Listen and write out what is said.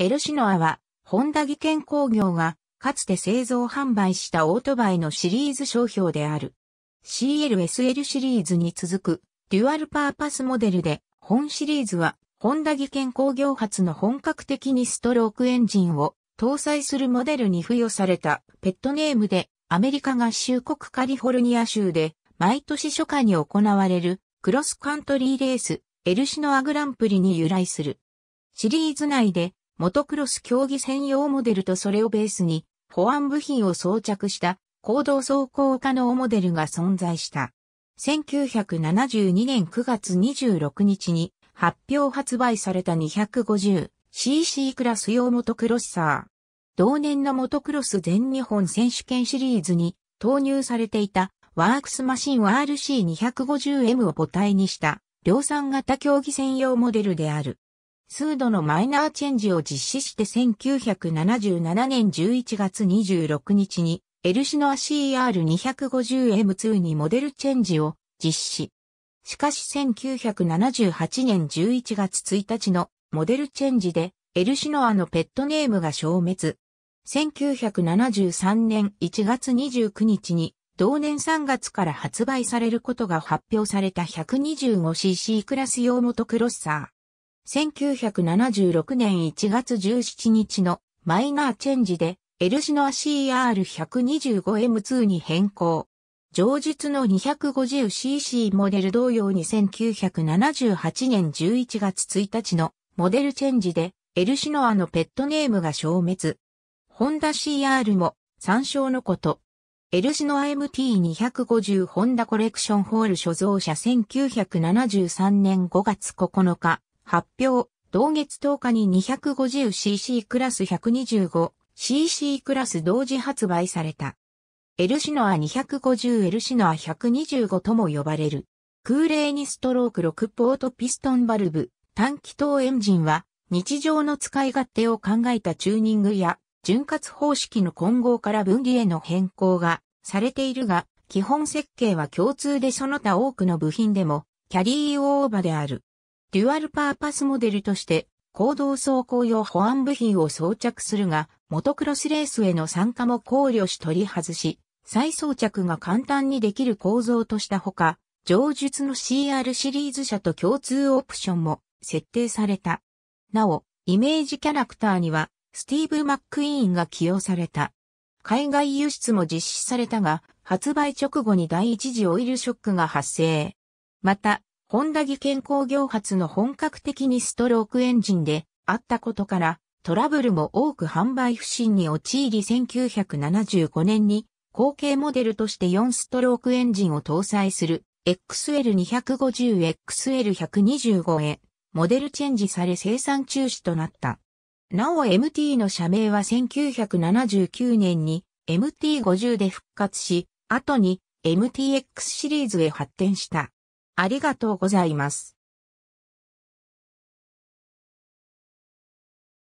エルシノアは、ホンダ技研工業が、かつて製造販売したオートバイのシリーズ商標である。CLSL シリーズに続く、デュアルパーパスモデルで、本シリーズは、ホンダ技研工業発の本格的にストロークエンジンを搭載するモデルに付与されたペットネームで、アメリカ合衆国カリフォルニア州で、毎年初夏に行われる、クロスカントリーレース、エルシノアグランプリに由来する。シリーズ内で、モトクロス競技専用モデルとそれをベースに、保安部品を装着した行動走行可能モデルが存在した。1972年9月26日に発表発売された 250cc クラス用モトクロッサー。同年のモトクロス全日本選手権シリーズに投入されていたワークスマシン RC250M を母体にした量産型競技専用モデルである。数度のマイナーチェンジを実施して1977年11月26日に、エルシノア CR250M2 にモデルチェンジを実施。しかし1978年11月1日のモデルチェンジで、エルシノアのペットネームが消滅。1973年1月29日に、同年3月から発売されることが発表された 125cc クラス用モトクロッサー。1976年1月17日のマイナーチェンジで、エルシノア CR125M2 に変更。上述の 250cc モデル同様に1978年11月1日のモデルチェンジで、エルシノアのペットネームが消滅。ホンダ CR も参照のこと。エルシノア MT250 ホンダコレクションホール所蔵者1973年5月9日。発表、同月10日に 250cc クラス 125cc クラス同時発売された。エルシノア250エルシノア125とも呼ばれる。空冷にストローク6ポートピストンバルブ、短気筒エンジンは日常の使い勝手を考えたチューニングや潤滑方式の混合から分離への変更がされているが、基本設計は共通でその他多くの部品でもキャリーオーバーである。デュアルパーパスモデルとして、行動走行用保安部品を装着するが、モトクロスレースへの参加も考慮し取り外し、再装着が簡単にできる構造としたほか、上述の CR シリーズ車と共通オプションも設定された。なお、イメージキャラクターには、スティーブ・マック・イーンが起用された。海外輸出も実施されたが、発売直後に第一次オイルショックが発生。また、ホンダ技研工業発の本格的にストロークエンジンであったことから、トラブルも多く販売不振に陥り1975年に後継モデルとして4ストロークエンジンを搭載する XL250、XL125 へモデルチェンジされ生産中止となった。なお MT の社名は1979年に MT50 で復活し、後に MTX シリーズへ発展した。ありがとうございます。